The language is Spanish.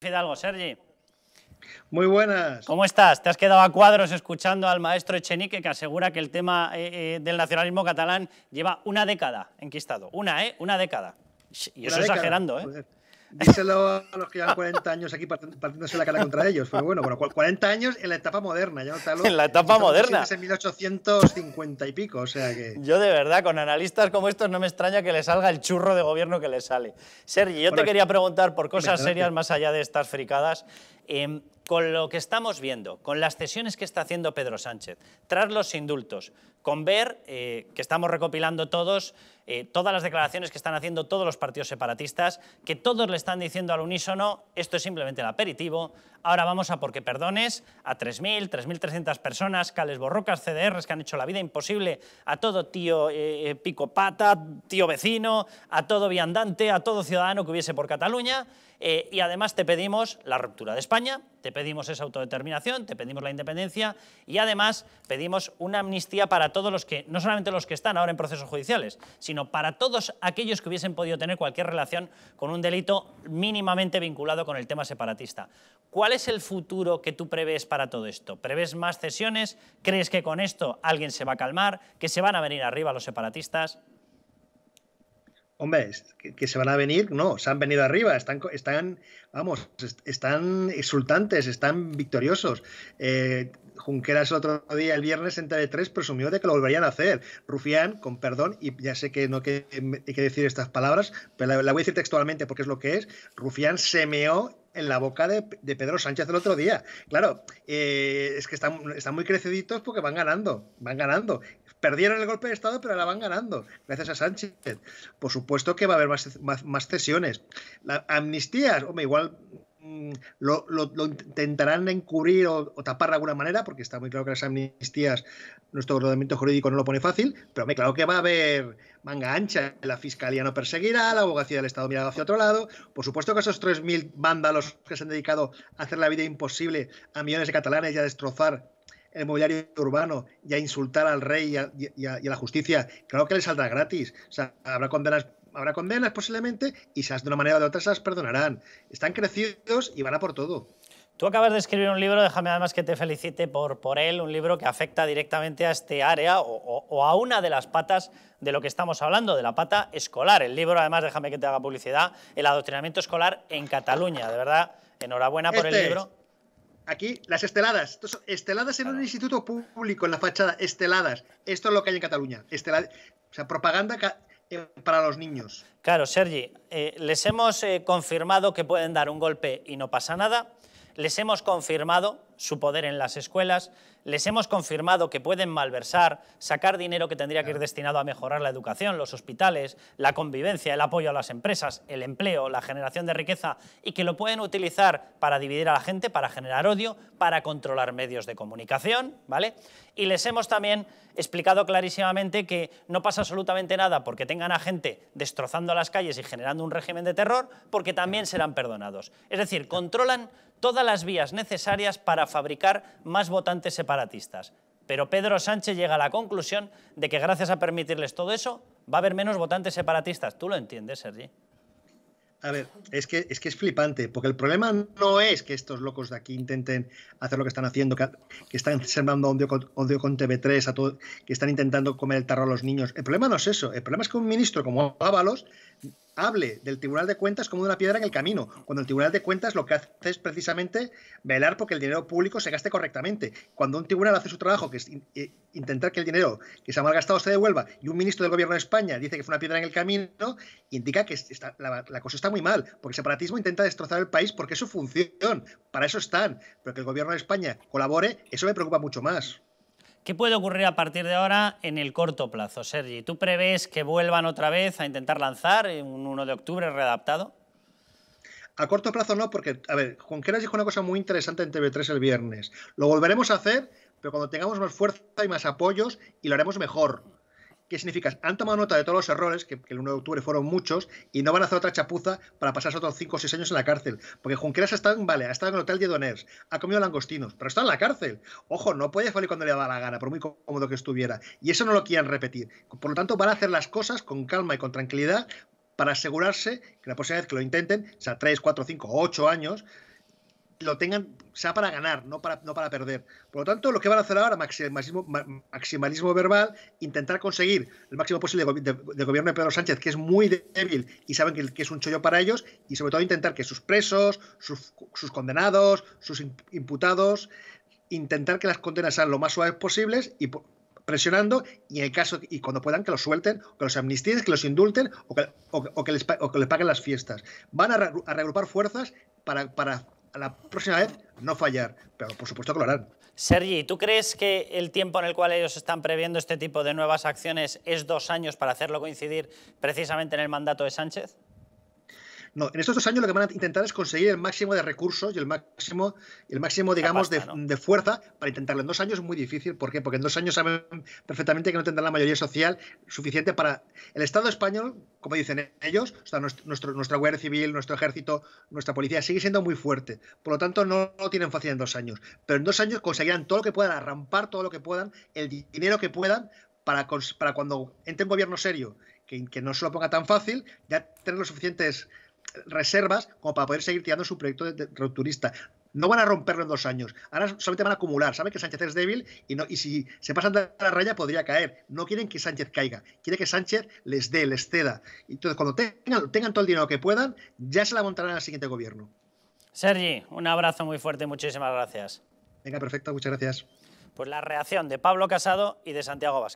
Fidalgo, Sergi. Muy buenas. ¿Cómo estás? Te has quedado a cuadros escuchando al maestro Echenique que asegura que el tema eh, eh, del nacionalismo catalán lleva una década enquistado. Una, ¿eh? Una década. Y eso exagerando, ¿eh? Díselo a los que llevan 40 años aquí partiéndose la cara contra ellos. bueno, bueno, 40 años en la etapa moderna, ya En la etapa moderna. en 1850 y pico, o sea Yo de verdad, con analistas como estos no me extraña que le salga el churro de gobierno que le sale. Sergi, yo te quería preguntar por cosas serias más allá de estas fricadas. Em, con lo que estamos viendo, con las cesiones que está haciendo Pedro Sánchez, tras los indultos, con ver eh, que estamos recopilando todos, eh, todas las declaraciones que están haciendo todos los partidos separatistas, que todos le están diciendo al unísono, esto es simplemente el aperitivo, ahora vamos a porque perdones a 3.000, 3.300 personas, cales borrocas, CDRs que han hecho la vida imposible, a todo tío eh, eh picopata, tío vecino, a todo viandante, a todo ciudadano que hubiese por Cataluña, y además te pedimos la ruptura de España, te pedimos esa autodeterminación, te pedimos la independencia, y además pedimos una amnistía para todos los que, no solamente los que están ahora en procesos judiciales, sino para todos aquellos que hubiesen podido tener cualquier relación con un delito mínimamente vinculado con el tema separatista. ¿Cuál es el futuro que tú prevés para todo esto? ¿Prevés más cesiones? ¿Crees que con esto alguien se va a calmar? ¿Que se van a venir arriba los separatistas? Hombre, que, se van a venir, no, se han venido arriba, están, están vamos, están exultantes, están victoriosos. Eh, Junqueras el otro día, el viernes entre TV3, presumió de que lo volverían a hacer. Rufián, con perdón, y ya sé que no hay que decir estas palabras, pero la, voy a decir textualmente porque es lo que es. Rufián semeó en la boca de, Pedro Sánchez el otro día. Claro, eh, es que están, muy creceditos porque van ganando, van ganando. Perdieron el golpe de Estado, pero la van ganando, gracias a Sánchez. Por supuesto que va a haber más, cesiones. La, amnistías, hombre, igual mm, lo, intentarán encubrir o, tapar de alguna manera, porque está muy claro que las amnistías, nuestro ordenamiento jurídico no lo pone fácil, pero me claro que va a haber manga ancha. La fiscalía no perseguirá, la abogacía del Estado mirará hacia otro lado. Por supuesto que esos 3.000 vándalos que se han dedicado a hacer la vida imposible a millones de catalanes y a destrozar el mobiliario urbano y a insultar al rey y a, la justicia, claro que le saldrá gratis. O sea, habrá condenas habrá condenas posiblemente y de una manera o de otra se las perdonarán. Están crecidos y van a por todo. Tú acabas de escribir un libro, déjame además que te felicite por, por él, un libro que afecta directamente a este área o, a una de las patas de lo que estamos hablando, de la pata escolar. El libro, además, déjame que te haga publicidad, El adoctrinamiento escolar en Cataluña. De verdad, enhorabuena por el este libro. Aquí, las esteladas. esteladas en un instituto público, en la fachada. Esteladas. Esto es lo que hay en Cataluña. propaganda eh, para los niños. Claro, Sergi, eh, les hemos eh, confirmado que pueden dar un golpe y no pasa nada les hemos confirmado su poder en las escuelas, les hemos confirmado que pueden malversar, sacar dinero que tendría que ir destinado a mejorar la educación, los hospitales, la convivencia, el apoyo a las empresas, el empleo, la generación de riqueza, y que lo pueden utilizar para dividir a la gente, para generar odio, para controlar medios de comunicación, ¿vale? Y les hemos también explicado clarísimamente que no pasa absolutamente nada porque tengan a gente destrozando las calles y generando un régimen de terror, porque también serán perdonados. Es decir, controlan todas las vías necesarias para fabricar más votantes separatistas. Pero Pedro Sánchez llega a la conclusión de que gracias a permitirles todo eso, va a haber menos votantes separatistas. ¿Tú lo entiendes, Sergi? A ver, es que, es que es flipante, porque el problema no es que estos locos de aquí intenten hacer lo que están haciendo, que, están sembrando odio con, con TV3, que están intentando comer el tarro a los niños. El problema no es eso, el problema es que un ministro como Ábalos hable del Tribunal de Cuentas como de una piedra en el camino, cuando el Tribunal de Cuentas lo que hace es precisamente velar porque el dinero público se gaste correctamente. Cuando un tribunal hace su trabajo, que es eh, intentar que el dinero que se ha malgastado se devuelva, y un ministro del Gobierno de España dice que fue una piedra en el camino, indica que está, la, la, cosa está muy mal, porque el separatismo intenta destrozar el país porque es su función, para eso están, pero que el Gobierno de España colabore, eso me preocupa mucho más. ¿Qué puede ocurrir a partir de ahora en el corto plazo, Sergi? ¿Tú prevés que vuelvan otra vez a intentar lanzar un 1 de octubre readaptado? A corto plazo no, porque, a ver, Juan dijo una cosa muy interesante en TV3 el viernes. Lo volveremos a hacer, pero cuando tengamos más fuerza y más apoyos y lo haremos mejor. ¿Qué significa? Han tomado nota de todos los errores, que, el 1 de octubre fueron muchos, y no van a hacer otra chapuza para pasar otros 5 o 6 años en la cárcel. Porque Junqueras ha estado en Vale, ha estado en el hotel de Doners, ha comido langostinos, pero está en la cárcel. Ojo, no puede salir cuando le da la gana, por muy cómodo que estuviera. Y eso no lo quieren repetir. Por lo tanto, van a hacer las cosas con calma y con tranquilidad para asegurarse que la próxima vez que lo intenten, o sea, 3, 4, 5, 8 años, lo tengan, sea para ganar, no para, no para perder. Por lo tanto, lo que van a hacer ahora, maximalismo, maximalismo verbal, intentar conseguir el máximo posible de, gobierno de Pedro Sánchez, que es muy débil y saben que, es un chollo para ellos, y sobre todo intentar que sus presos, sus, sus condenados, sus imputados, intentar que las condenas sean lo más suaves posibles y presionando y en el caso y cuando puedan que los suelten, que los amnistíen, que los indulten o que, que, les, o que paguen las fiestas. Van a, reagrupar fuerzas para, para la próxima vez no fallar, pero por supuesto aclarar. Sergi, ¿tú crees que el tiempo en el cual ellos están previendo este tipo de nuevas acciones es dos años para hacerlo coincidir precisamente en el mandato de Sánchez? No, en estos dos años lo que van a intentar es conseguir el máximo de recursos y el máximo, el máximo digamos, de, fuerza para intentarlo. En dos años es muy difícil. ¿Por qué? Porque en dos años saben perfectamente que no tendrán la mayoría social suficiente para. El Estado español, como dicen ellos, o sea, nuestra Guardia Civil, nuestro ejército, nuestra policía, sigue siendo muy fuerte. Por lo tanto, no lo tienen fácil en dos años. Pero en dos años conseguirán todo lo que puedan, arrampar todo lo que puedan, el dinero que puedan para, para cuando entre un gobierno serio que, que, no se lo ponga tan fácil, ya tener los suficientes reservas como para poder seguir tirando su proyecto de, de, rupturista. No van a romperlo en dos años. Ahora solamente van a acumular. Saben que Sánchez es débil y, si se pasan de la raya podría caer. No quieren que Sánchez caiga. Quieren que Sánchez les dé, les ceda. Entonces, cuando tengan, tengan todo el dinero que puedan, ya se la montarán al siguiente gobierno. Sergi, un abrazo muy fuerte muchísimas gracias. Venga, perfecto. Muchas gracias. Pues la reacción de Pablo Casado y de Santiago Vázquez.